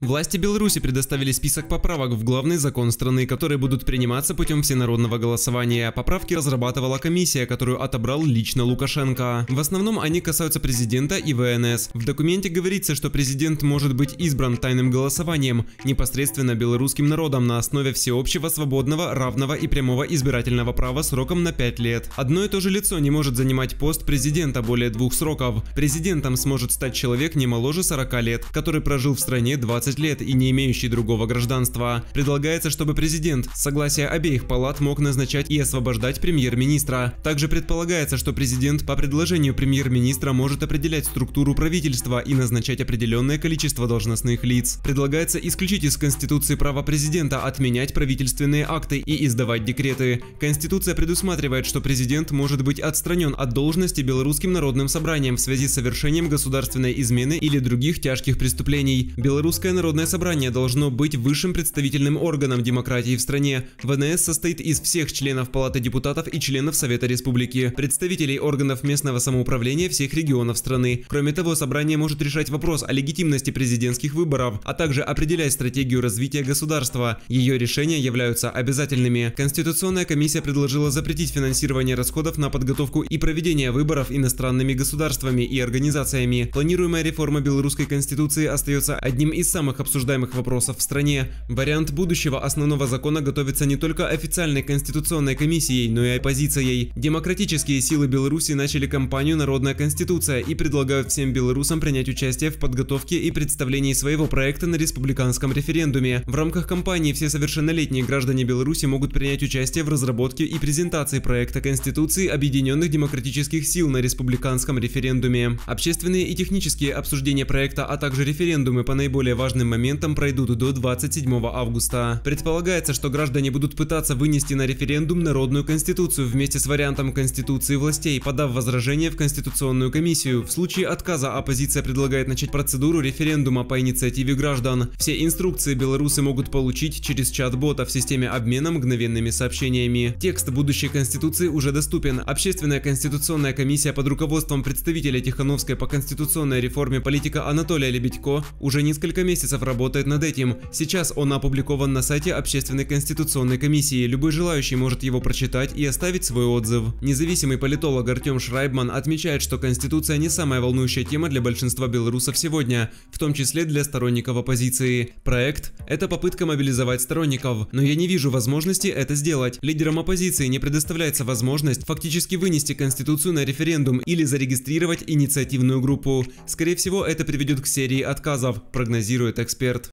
Власти Беларуси предоставили список поправок в главный закон страны, которые будут приниматься путем всенародного голосования. Поправки разрабатывала комиссия, которую отобрал лично Лукашенко. В основном они касаются президента и ВНС. В документе говорится, что президент может быть избран тайным голосованием, непосредственно белорусским народом на основе всеобщего, свободного, равного и прямого избирательного права сроком на 5 лет. Одно и то же лицо не может занимать пост президента более двух сроков. Президентом сможет стать человек не моложе 40 лет, который прожил в стране 20 20 лет и не имеющий другого гражданства. Предлагается, чтобы президент с согласия обеих палат мог назначать и освобождать премьер-министра. Также предполагается, что президент по предложению премьер-министра может определять структуру правительства и назначать определенное количество должностных лиц. Предлагается исключить из Конституции право президента отменять правительственные акты и издавать декреты. Конституция предусматривает, что президент может быть отстранен от должности Белорусским народным собранием в связи с совершением государственной измены или других тяжких преступлений. Белорусское Народное собрание должно быть высшим представительным органом демократии в стране. ВНС состоит из всех членов Палаты депутатов и членов Совета Республики, представителей органов местного самоуправления всех регионов страны. Кроме того, собрание может решать вопрос о легитимности президентских выборов, а также определять стратегию развития государства. Ее решения являются обязательными. Конституционная комиссия предложила запретить финансирование расходов на подготовку и проведение выборов иностранными государствами и организациями. Планируемая реформа белорусской конституции остается одним из самых самых обсуждаемых вопросов в стране. Вариант будущего основного закона готовится не только официальной конституционной комиссией, но и оппозицией. Демократические силы Беларуси начали кампанию «Народная конституция» и предлагают всем белорусам принять участие в подготовке и представлении своего проекта на республиканском референдуме. В рамках кампании все совершеннолетние граждане Беларуси могут принять участие в разработке и презентации проекта Конституции Объединенных Демократических Сил на республиканском референдуме. Общественные и технические обсуждения проекта, а также референдумы по наиболее важным важным моментам пройдут до 27 августа. Предполагается, что граждане будут пытаться вынести на референдум Народную Конституцию вместе с вариантом Конституции властей, подав возражение в Конституционную комиссию. В случае отказа оппозиция предлагает начать процедуру референдума по инициативе граждан. Все инструкции белорусы могут получить через чат-бота в системе обмена мгновенными сообщениями. Текст будущей Конституции уже доступен. Общественная Конституционная комиссия под руководством представителя Тихановской по конституционной реформе политика Анатолия Лебедько уже несколько месяцев месяцев работает над этим. Сейчас он опубликован на сайте Общественной конституционной комиссии. Любой желающий может его прочитать и оставить свой отзыв. Независимый политолог Артем Шрайбман отмечает, что Конституция не самая волнующая тема для большинства белорусов сегодня, в том числе для сторонников оппозиции. Проект – это попытка мобилизовать сторонников, но я не вижу возможности это сделать. Лидерам оппозиции не предоставляется возможность фактически вынести Конституцию на референдум или зарегистрировать инициативную группу. Скорее всего, это приведет к серии отказов, прогнозирует комментирует эксперт